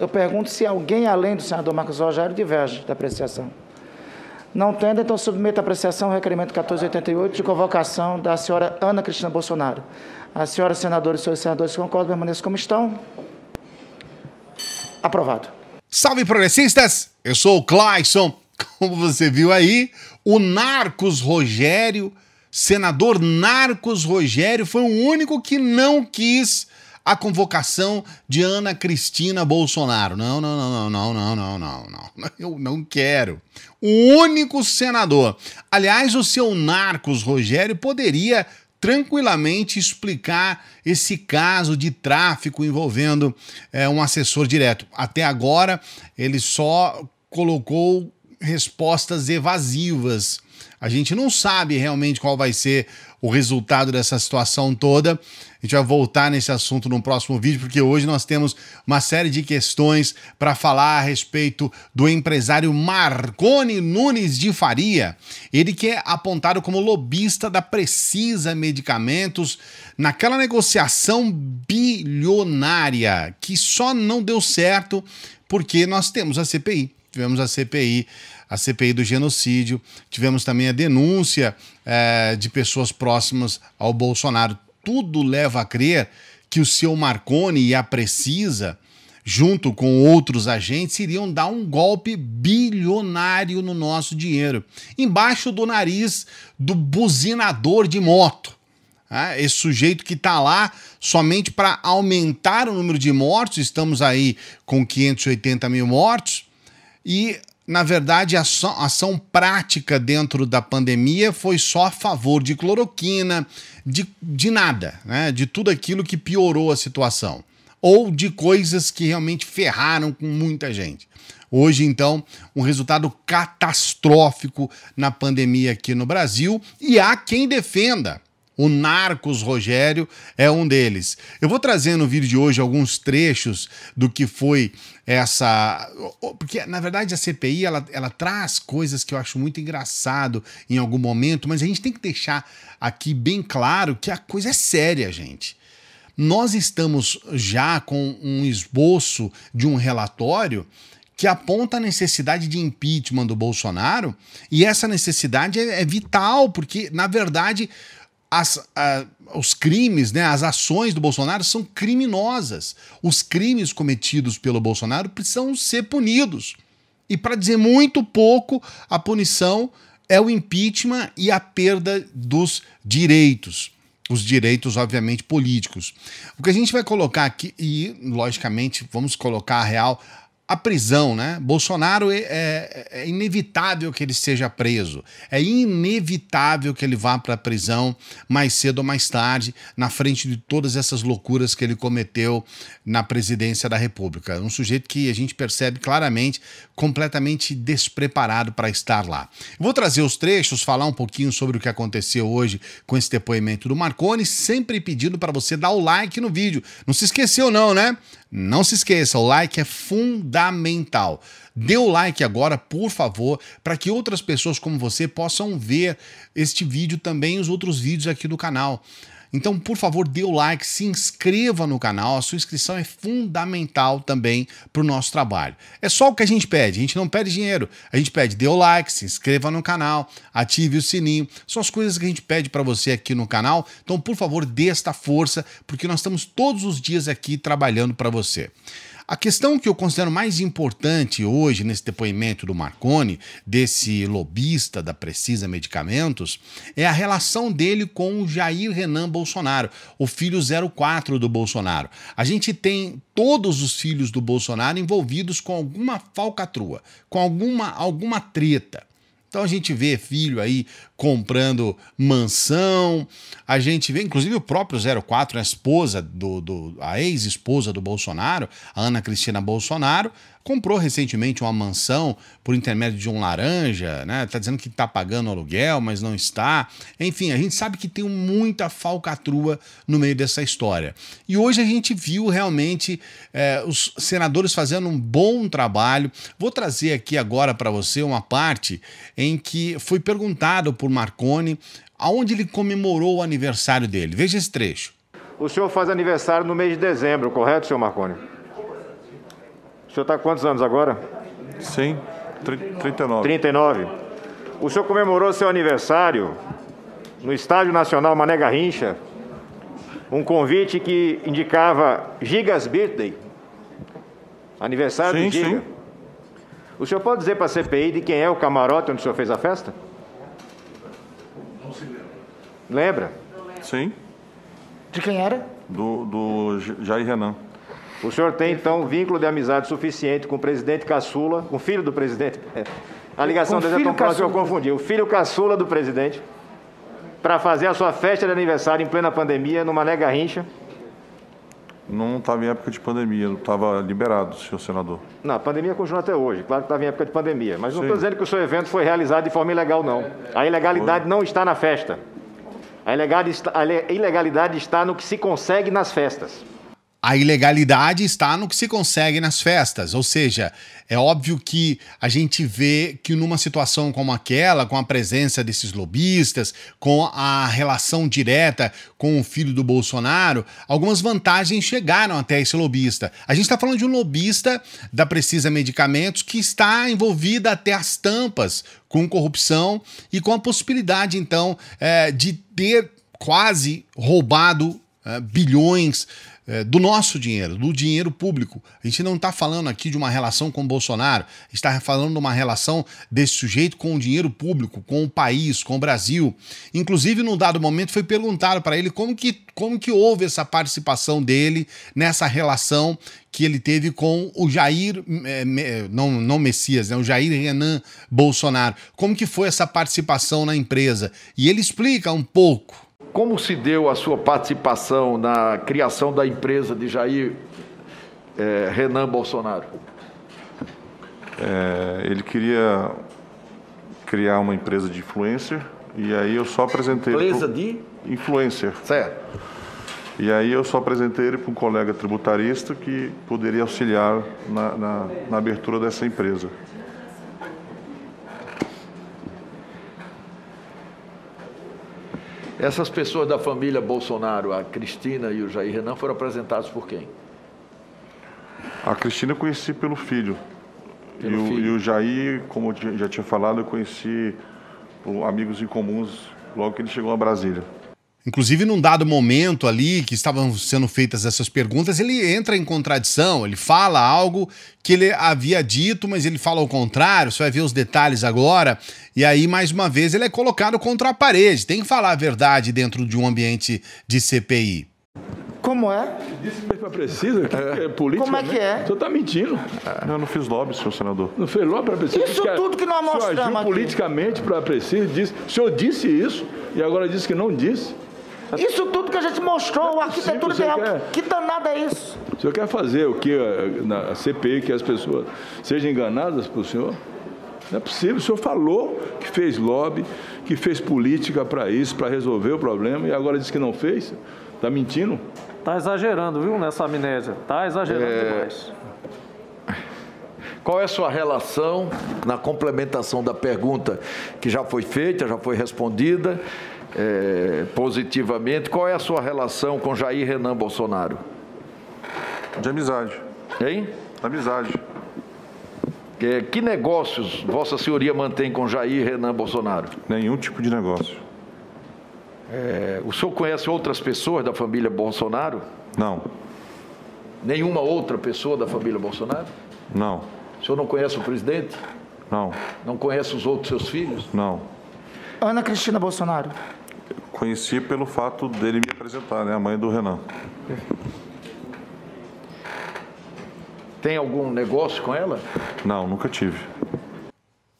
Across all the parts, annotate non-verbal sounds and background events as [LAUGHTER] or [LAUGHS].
Eu pergunto se alguém além do senador Marcos Rogério diverge da apreciação. Não tendo, então submeto à apreciação o requerimento 1488 de convocação da senhora Ana Cristina Bolsonaro. A senhora senadora e senhores senadores concordam, permaneçam como estão. Aprovado. Salve progressistas! Eu sou o Clayson. Como você viu aí, o Narcos Rogério, senador Narcos Rogério, foi o único que não quis a convocação de Ana Cristina Bolsonaro. Não, não, não, não, não, não, não, não, não. [LAUGHS] Eu não quero. O único senador. Aliás, o seu Narcos Rogério poderia tranquilamente explicar esse caso de tráfico envolvendo é, um assessor direto. Até agora, ele só colocou respostas evasivas. A gente não sabe realmente qual vai ser o resultado dessa situação toda. A gente vai voltar nesse assunto no próximo vídeo, porque hoje nós temos uma série de questões para falar a respeito do empresário Marconi Nunes de Faria. Ele que é apontado como lobista da Precisa Medicamentos naquela negociação bilionária que só não deu certo porque nós temos a CPI. Tivemos a CPI a CPI do genocídio, tivemos também a denúncia é, de pessoas próximas ao Bolsonaro. Tudo leva a crer que o seu Marconi e a Precisa, junto com outros agentes, iriam dar um golpe bilionário no nosso dinheiro, embaixo do nariz do buzinador de moto. Ah, esse sujeito que está lá somente para aumentar o número de mortos, estamos aí com 580 mil mortos, e na verdade, a ação, ação, prática dentro da pandemia foi só a favor de cloroquina, de, de nada, né? de tudo aquilo que piorou a situação, ou de coisas que realmente ferraram com muita gente. Hoje, então, um resultado catastrófico na pandemia aqui no Brasil, e há quem defenda o Narcos Rogério é um deles. Eu vou trazer no vídeo de hoje alguns trechos do que foi essa. Porque, na verdade, a CPI ela, ela traz coisas que eu acho muito engraçado em algum momento, mas a gente tem que deixar aqui bem claro que a coisa é séria, gente. Nós estamos já com um esboço de um relatório que aponta a necessidade de impeachment do Bolsonaro, e essa necessidade é, é vital, porque, na verdade as, os crimes, né, as ações do Bolsonaro são criminosas. Os crimes cometidos pelo Bolsonaro precisam ser punidos. E para dizer muito pouco, a punição é o impeachment e a perda dos direitos. Os direitos, obviamente, políticos. O que a gente vai colocar aqui, e logicamente vamos colocar a real, a prisão, né? Bolsonaro é, é, é, inevitável que ele seja preso, é inevitável que ele vá para a prisão mais cedo ou mais tarde, na frente de todas essas loucuras que ele cometeu na presidência da República. Um sujeito que a gente percebe claramente completamente despreparado para estar lá. Vou trazer os trechos, falar um pouquinho sobre o que aconteceu hoje com esse depoimento do Marconi, sempre pedindo para você dar o like no vídeo. Não se esqueceu, não, né? Não se esqueça, o like é fundamental. Dê o like agora, por favor, para que outras pessoas como você possam ver este vídeo também os outros vídeos aqui do canal. Então, por favor, dê o like, se inscreva no canal. A sua inscrição é fundamental também para o nosso trabalho. É só o que a gente pede, a gente não pede dinheiro. A gente pede dê o like, se inscreva no canal, ative o sininho. São as coisas que a gente pede para você aqui no canal. Então, por favor, dê esta força, porque nós estamos todos os dias aqui trabalhando para você. A questão que eu considero mais importante hoje nesse depoimento do Marconi, desse lobista da Precisa Medicamentos, é a relação dele com o Jair Renan Bolsonaro, o filho 04 do Bolsonaro. A gente tem todos os filhos do Bolsonaro envolvidos com alguma falcatrua, com alguma, alguma treta. Então a gente vê filho aí comprando mansão, a gente vê, inclusive o próprio 04, a esposa do, do a ex-esposa do Bolsonaro, a Ana Cristina Bolsonaro, comprou recentemente uma mansão por intermédio de um laranja, né? Tá dizendo que está pagando aluguel, mas não está. Enfim, a gente sabe que tem muita falcatrua no meio dessa história. E hoje a gente viu realmente é, os senadores fazendo um bom trabalho. Vou trazer aqui agora para você uma parte em que foi perguntado por Marconi aonde ele comemorou o aniversário dele. Veja esse trecho. O senhor faz aniversário no mês de dezembro, correto, senhor Marconi? O senhor está quantos anos agora? Sim, 39. 39. O senhor comemorou seu aniversário no Estádio Nacional Mané Garrincha, um convite que indicava Gigas Birthday, aniversário sim, do Giga. Sim. O senhor pode dizer para a CPI de quem é o camarote onde o senhor fez a festa? Não se lembra. Lembra? Sim. De quem era? Do, do Jair Renan. O senhor tem, então, vínculo de amizade suficiente com o presidente caçula, com o filho do presidente. [LAUGHS] É, a ligação dele é tão próxima que eu confundi. O filho caçula do presidente, para fazer a sua festa de aniversário em plena pandemia, numa nega rincha. Não estava em época de pandemia, não estava liberado, senhor senador. Não, a pandemia continua até hoje, claro que estava em época de pandemia. Mas não estou dizendo que o seu evento foi realizado de forma ilegal, não. A ilegalidade foi. não está na festa. A ilegalidade está no que se consegue nas festas a ilegalidade está no que se consegue nas festas, ou seja, é óbvio que a gente vê que numa situação como aquela, com a presença desses lobistas, com a relação direta com o filho do Bolsonaro, algumas vantagens chegaram até esse lobista. A gente está falando de um lobista da Precisa Medicamentos que está envolvida até as tampas com corrupção e com a possibilidade, então, é, de ter quase roubado né, bilhões eh, do nosso dinheiro, do dinheiro público. A gente não está falando aqui de uma relação com o Bolsonaro, está falando de uma relação desse sujeito com o dinheiro público, com o país, com o Brasil. Inclusive, num dado momento, foi perguntado para ele como que, como que houve essa participação dele nessa relação que ele teve com o Jair, eh, eh, não, não Messias, né, o Jair Renan Bolsonaro. Como que foi essa participação na empresa? E ele explica um pouco como se deu a sua participação na criação da empresa de Jair é, Renan Bolsonaro? É, ele queria criar uma empresa de influencer e aí eu só apresentei. Empresa pro... de? Influencer. Certo. E aí eu só apresentei ele para um colega tributarista que poderia auxiliar na, na, na abertura dessa empresa. Essas pessoas da família Bolsonaro, a Cristina e o Jair Renan, foram apresentados por quem? A Cristina eu conheci pelo filho. Pelo e, o, filho. e o Jair, como já tinha falado, eu conheci por amigos em comuns logo que ele chegou a Brasília. Inclusive, num dado momento ali que estavam sendo feitas essas perguntas, ele entra em contradição, ele fala algo que ele havia dito, mas ele fala ao contrário, você vai ver os detalhes agora. E aí, mais uma vez, ele é colocado contra a parede. Tem que falar a verdade dentro de um ambiente de CPI. Como é? Disse que precisa, que é, política é. político. Como é que né? é? O senhor está mentindo. É. eu não fiz lobby, senhor senador. Não fez lobby para precisa. Isso que tudo que nós mostramos. O senhor agiu aqui. politicamente para precisa. Disse, o senhor disse isso e agora disse que não disse. Tá isso tudo que a gente mostrou, a é arquitetura ideal, quer... que danada é isso? O senhor quer fazer o que na CPI que as pessoas sejam enganadas o senhor? Não é possível, o senhor falou que fez lobby, que fez política para isso, para resolver o problema, e agora diz que não fez? Está mentindo? Está exagerando, viu, nessa amnésia. Está exagerando é... demais. Qual é a sua relação, na complementação da pergunta que já foi feita, já foi respondida, é, positivamente. Qual é a sua relação com Jair Renan Bolsonaro? De amizade. Hein? Amizade. É, que negócios Vossa Senhoria mantém com Jair Renan Bolsonaro? Nenhum tipo de negócio. É, o senhor conhece outras pessoas da família Bolsonaro? Não. Nenhuma outra pessoa da família Bolsonaro? Não. O senhor não conhece o presidente? Não. Não conhece os outros seus filhos? Não. Ana Cristina Bolsonaro conheci pelo fato dele me apresentar, né? A mãe do Renan. Tem algum negócio com ela? Não, nunca tive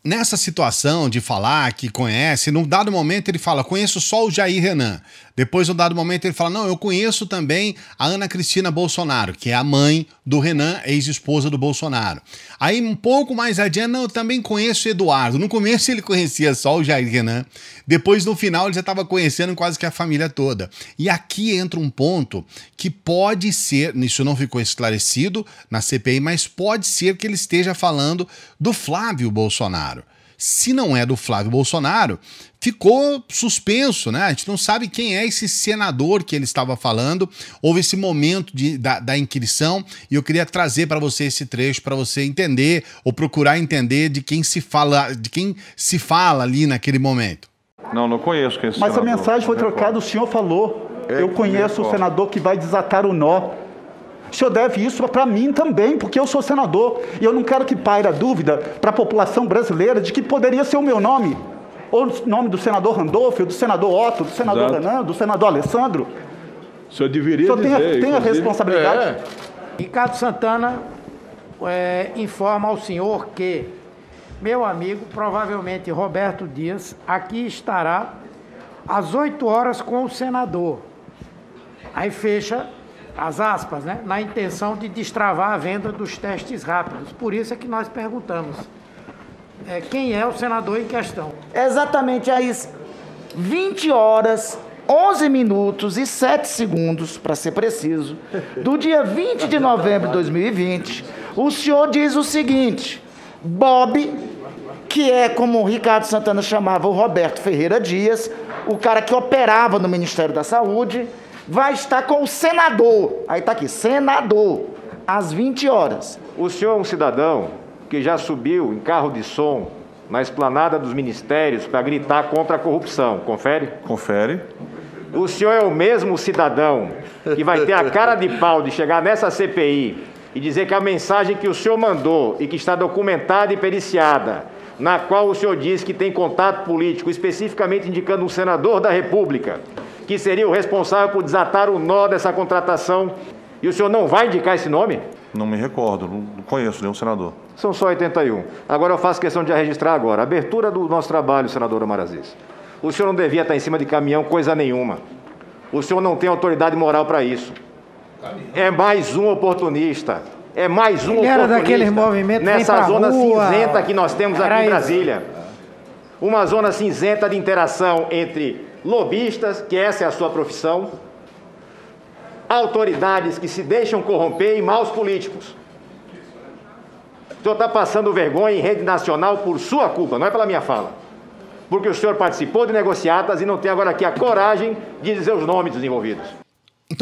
nessa situação de falar que conhece, num dado momento ele fala, conheço só o Jair Renan. Depois, num dado momento, ele fala, não, eu conheço também a Ana Cristina Bolsonaro, que é a mãe do Renan, ex-esposa do Bolsonaro. Aí, um pouco mais adiante, não, eu também conheço Eduardo. No começo, ele conhecia só o Jair Renan. Depois, no final, ele já estava conhecendo quase que a família toda. E aqui entra um ponto que pode ser, isso não ficou esclarecido na CPI, mas pode ser que ele esteja falando do Flávio Bolsonaro se não é do Flávio Bolsonaro, ficou suspenso, né? A gente não sabe quem é esse senador que ele estava falando. Houve esse momento de, da, da inquirição e eu queria trazer para você esse trecho para você entender ou procurar entender de quem se fala, de quem se fala ali naquele momento. Não, não conheço quem é Mas senador. a mensagem foi trocada, o senhor falou. É eu conheço o senador que vai desatar o nó. O senhor deve isso para mim também, porque eu sou senador. E eu não quero que paire a dúvida para a população brasileira de que poderia ser o meu nome, ou o nome do senador Randolfo, do senador Otto, do senador Exato. Renan, do senador Alessandro. O senhor deveria o senhor dizer, tem, a, tem a responsabilidade. É. Ricardo Santana é, informa ao senhor que meu amigo, provavelmente Roberto Dias, aqui estará às 8 horas com o senador. Aí fecha as aspas, né, na intenção de destravar a venda dos testes rápidos. Por isso é que nós perguntamos é, quem é o senador em questão. Exatamente, Aís. É 20 horas, 11 minutos e 7 segundos, para ser preciso, do dia 20 de novembro de 2020, o senhor diz o seguinte: Bob, que é como o Ricardo Santana chamava o Roberto Ferreira Dias, o cara que operava no Ministério da Saúde, vai estar com o senador. Aí está aqui, senador, às 20 horas. O senhor é um cidadão que já subiu em carro de som na esplanada dos ministérios para gritar contra a corrupção, confere? Confere. O senhor é o mesmo cidadão que vai ter a cara de pau de chegar nessa CPI e dizer que a mensagem que o senhor mandou e que está documentada e periciada, na qual o senhor diz que tem contato político, especificamente indicando um senador da República, que seria o responsável por desatar o nó dessa contratação. E o senhor não vai indicar esse nome? Não me recordo, não conheço nenhum senador. São só 81. Agora eu faço questão de registrar agora. Abertura do nosso trabalho, senador Amarazes. O senhor não devia estar em cima de caminhão coisa nenhuma. O senhor não tem autoridade moral para isso. É mais um oportunista. É mais um Era daqueles movimentos nessa zona rua. cinzenta que nós temos era aqui em Brasília. Isso. Uma zona cinzenta de interação entre lobistas, que essa é a sua profissão, autoridades que se deixam corromper e maus políticos. O senhor está passando vergonha em rede nacional por sua culpa, não é pela minha fala. Porque o senhor participou de negociatas e não tem agora aqui a coragem de dizer os nomes dos envolvidos.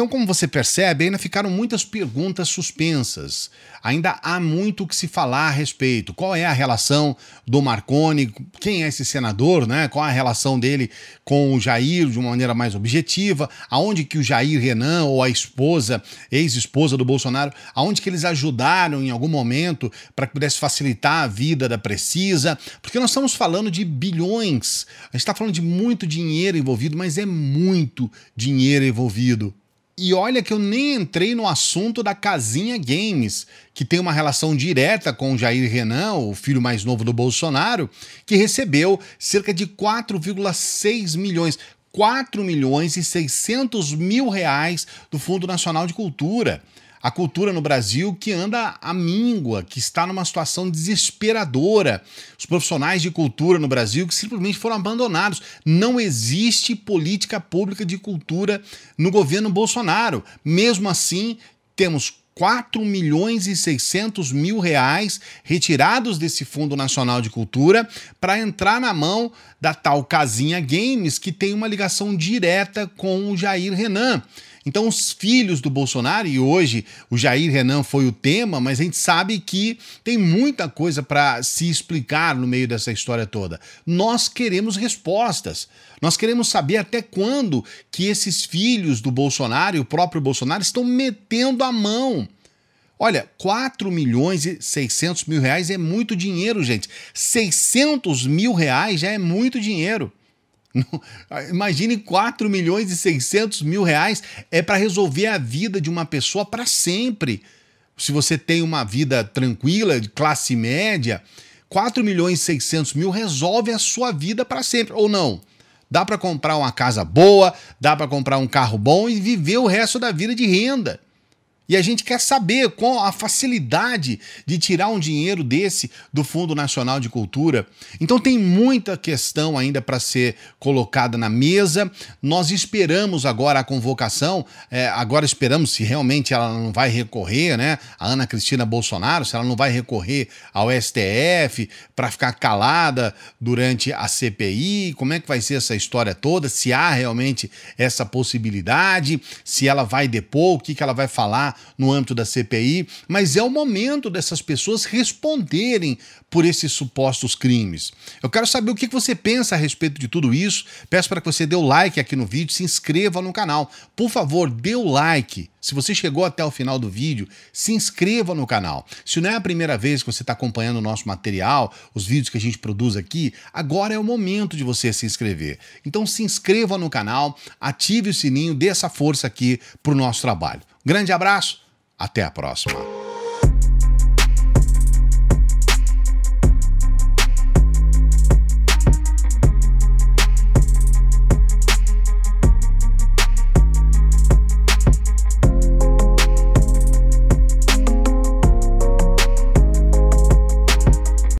Então, como você percebe, ainda ficaram muitas perguntas suspensas. Ainda há muito o que se falar a respeito. Qual é a relação do Marconi? Quem é esse senador, né? Qual a relação dele com o Jair de uma maneira mais objetiva? Aonde que o Jair Renan ou a esposa, ex-esposa do Bolsonaro, aonde que eles ajudaram em algum momento para que pudesse facilitar a vida da Precisa? Porque nós estamos falando de bilhões. A gente está falando de muito dinheiro envolvido, mas é muito dinheiro envolvido. E olha que eu nem entrei no assunto da Casinha Games, que tem uma relação direta com o Jair Renan, o filho mais novo do Bolsonaro, que recebeu cerca de 4,6 milhões. 4 milhões e 600 mil reais do Fundo Nacional de Cultura a cultura no Brasil que anda à míngua, que está numa situação desesperadora. Os profissionais de cultura no Brasil que simplesmente foram abandonados. Não existe política pública de cultura no governo Bolsonaro. Mesmo assim, temos 4 milhões e 600 mil reais retirados desse Fundo Nacional de Cultura para entrar na mão da tal Casinha Games, que tem uma ligação direta com o Jair Renan. Então, os filhos do Bolsonaro, e hoje o Jair Renan foi o tema, mas a gente sabe que tem muita coisa para se explicar no meio dessa história toda. Nós queremos respostas. Nós queremos saber até quando que esses filhos do Bolsonaro e o próprio Bolsonaro estão metendo a mão. Olha, 4 milhões e 600 mil reais é muito dinheiro, gente. 600 mil reais já é muito dinheiro. Ah, imagine 4 milhões e 600 mil reais é para resolver a vida de uma pessoa para sempre. Se você tem uma vida tranquila, de classe média, 4 milhões e 600 mil resolve a sua vida para sempre, ou não? Dá para comprar uma casa boa, dá para comprar um carro bom e viver o resto da vida de renda. E a gente quer saber qual a facilidade de tirar um dinheiro desse do Fundo Nacional de Cultura. Então tem muita questão ainda para ser colocada na mesa. Nós esperamos agora a convocação, é, agora esperamos se realmente ela não vai recorrer, né? A Ana Cristina Bolsonaro, se ela não vai recorrer ao STF para ficar calada durante a CPI, como é que vai ser essa história toda, se há realmente essa possibilidade, se ela vai depor, o que, que ela vai falar no âmbito da CPI, mas é o momento dessas pessoas responderem por esses supostos crimes. Eu quero saber o que você pensa a respeito de tudo isso. Peço para que você dê o like aqui no vídeo, se inscreva no canal. Por favor, dê o like. Se você chegou até o final do vídeo, se inscreva no canal. Se não é a primeira vez que você está acompanhando o nosso material, os vídeos que a gente produz aqui, agora é o momento de você se inscrever. Então se inscreva no canal, ative o sininho, dê essa força aqui para o nosso trabalho. Grande abraço, até a próxima.